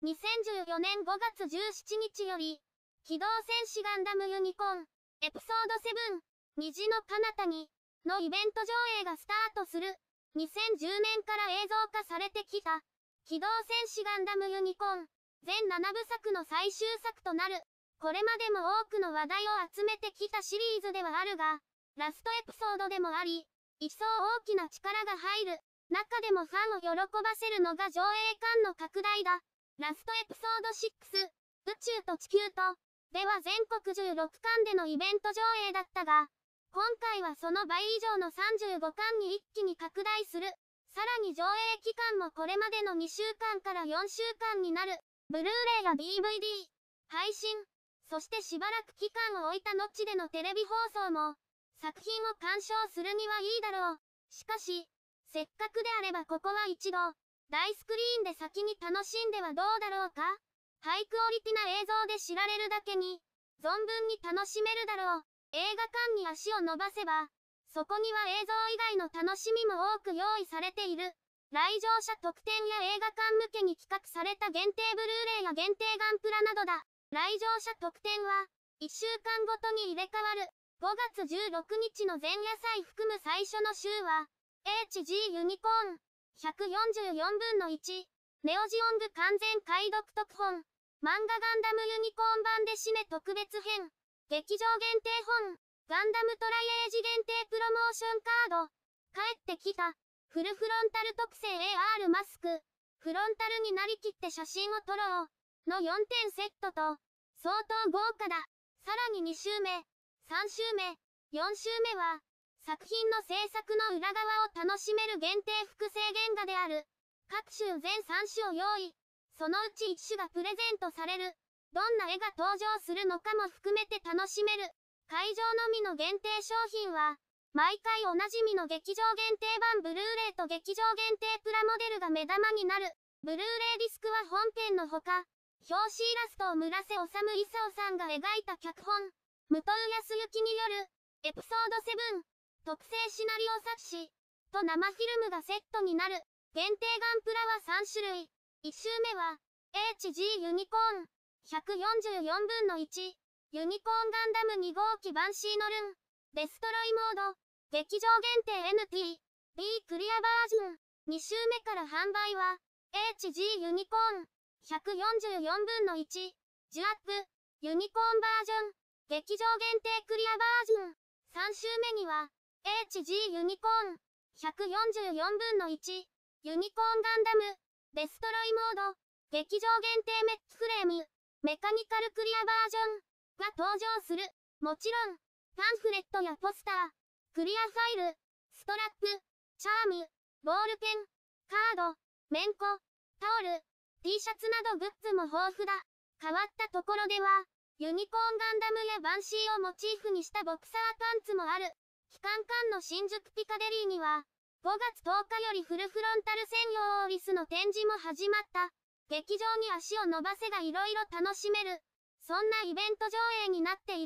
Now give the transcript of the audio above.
2014年5月17日より、機動戦士ガンダムユニコーン、エピソード7、虹の彼方に、のイベント上映がスタートする。2010年から映像化されてきた、機動戦士ガンダムユニコーン、全7部作の最終作となる。これまでも多くの話題を集めてきたシリーズではあるが、ラストエピソードでもあり、一層大きな力が入る。中でもファンを喜ばせるのが上映感の拡大だ。ラストエピソード6、宇宙と地球と、では全国16巻でのイベント上映だったが、今回はその倍以上の35巻に一気に拡大する。さらに上映期間もこれまでの2週間から4週間になる、ブルーレイや DVD、配信、そしてしばらく期間を置いた後でのテレビ放送も、作品を鑑賞するにはいいだろう。しかし、せっかくであればここは一度、大スクリーンで先に楽しんではどうだろうかハイクオリティな映像で知られるだけに、存分に楽しめるだろう。映画館に足を伸ばせば、そこには映像以外の楽しみも多く用意されている。来場者特典や映画館向けに企画された限定ブルーレイや限定ガンプラなどだ。来場者特典は、1週間ごとに入れ替わる。5月16日の前夜祭含む最初の週は、HG ユニコーン。144分の1、ネオジオング完全解読特本、漫画ガンダムユニコーン版で締め特別編、劇場限定本、ガンダムトライエージ限定プロモーションカード、帰ってきた、フルフロンタル特製 AR マスク、フロンタルになりきって写真を撮ろう、の4点セットと、相当豪華だ。さらに2週目、3週目、4週目は、作品の制作の裏側を楽しめる限定複製原画である。各種全3種を用意。そのうち1種がプレゼントされる。どんな絵が登場するのかも含めて楽しめる。会場のみの限定商品は、毎回おなじみの劇場限定版ブルーレイと劇場限定プラモデルが目玉になる。ブルーレイディスクは本編のほか、表紙イラストを村瀬治勲さんが描いた脚本、武藤康之による、エピソード7、特製シナリオ冊子と生フィルムがセットになる限定ガンプラは3種類。1周目は HG ユニコーン144分の1ユニコーンガンダム2号機バンシーノルンデストロイモード劇場限定 NT B クリアバージョン2周目から販売は HG ユニコーン144分の1ジュアップユニコーンバージョン劇場限定クリアバージョン3周目には HG ユニコーン144分の1ユニコーンガンダムデストロイモード劇場限定メッキフレームメカニカルクリアバージョンが登場するもちろんパンフレットやポスタークリアファイルストラップチャームボールペンカードメンコタオル T シャツなどグッズも豊富だ変わったところではユニコーンガンダムやバンシーをモチーフにしたボクサーパンツもある。期間間の新宿ピカデリーには、5月10日よりフルフロンタル専用オーリスの展示も始まった。劇場に足を伸ばせが色々楽しめる。そんなイベント上映になっている。